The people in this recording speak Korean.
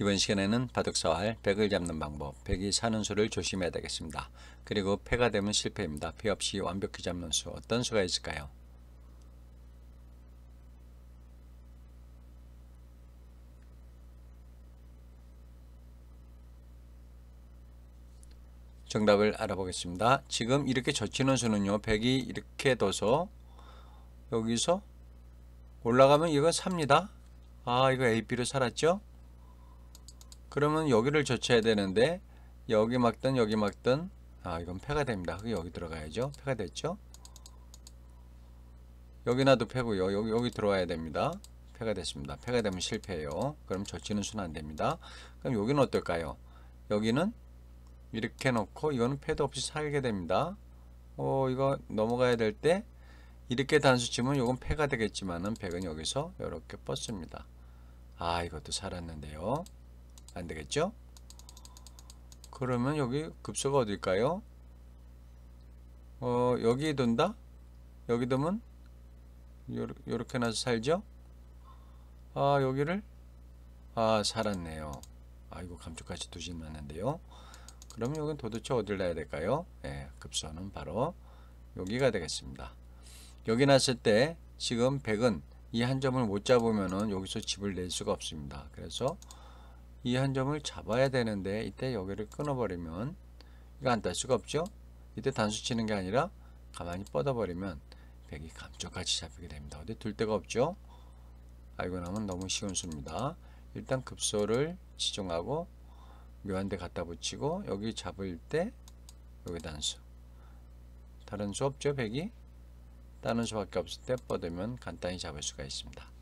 이번 시간에는 바둑사활 100을 잡는 방법, 100이 사는 수를 조심해야 되겠습니다. 그리고 패가 되면 실패입니다. 패 없이 완벽히 잡는 수 어떤 수가 있을까요? 정답을 알아보겠습니다. 지금 이렇게 젖히는 수는요. 100이 이렇게 둬서 여기서 올라가면 이거 삽니다. 아 이거 AB로 살았죠? 그러면 여기를 젖혀야 되는데 여기 막든 여기 막든 아 이건 폐가 됩니다. 그게 여기 들어가야죠. 폐가 됐죠. 여기나도 패고요. 여기 여기 들어와야 됩니다. 폐가 됐습니다. 폐가 되면 실패해요 그럼 젖히는 순안 됩니다. 그럼 여기는 어떨까요? 여기는 이렇게 놓고 이거는 패드 없이 살게 됩니다. 어 이거 넘어가야 될 때 이렇게 단수 치면 이건 폐가 되겠지만은 백은 여기서 이렇게 뻗습니다. 아 이것도 살았는데요. 안 되겠죠? 그러면 여기 급소가 어딜까요? 어, 여기 에둔다 여기 두면 요렇게 나서 살죠? 아, 여기를 아, 살았네요. 아이고, 감쪽같이 두진 않는데요. 그러면 여긴 도대체 어딜 놔야 될까요? 예, 급소는 바로 여기가 되겠습니다. 여기 났을 때 지금 100은 이 한 점을 못 잡으면은 여기서 집을 낼 수가 없습니다. 그래서 이한 점을 잡아야 되는데 이때 여기를 끊어버리면 이거 안딸 수가 없죠? 이때 단수 치는 게 아니라 가만히 뻗어버리면 백이 감쪽같이 잡히게 됩니다. 어디 둘 데가 없죠? 알고 나면 너무 쉬운 수입니다. 일단 급소를 지정하고 묘한데 갖다 붙이고 여기 잡을 때 여기 단수 다른 수 없죠 백이 다른 수밖에 없을 때 뻗으면 간단히 잡을 수가 있습니다.